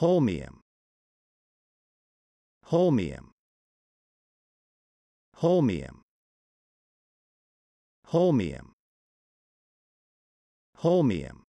Holmium. Holmium. Holmium. Holmium. Holmium.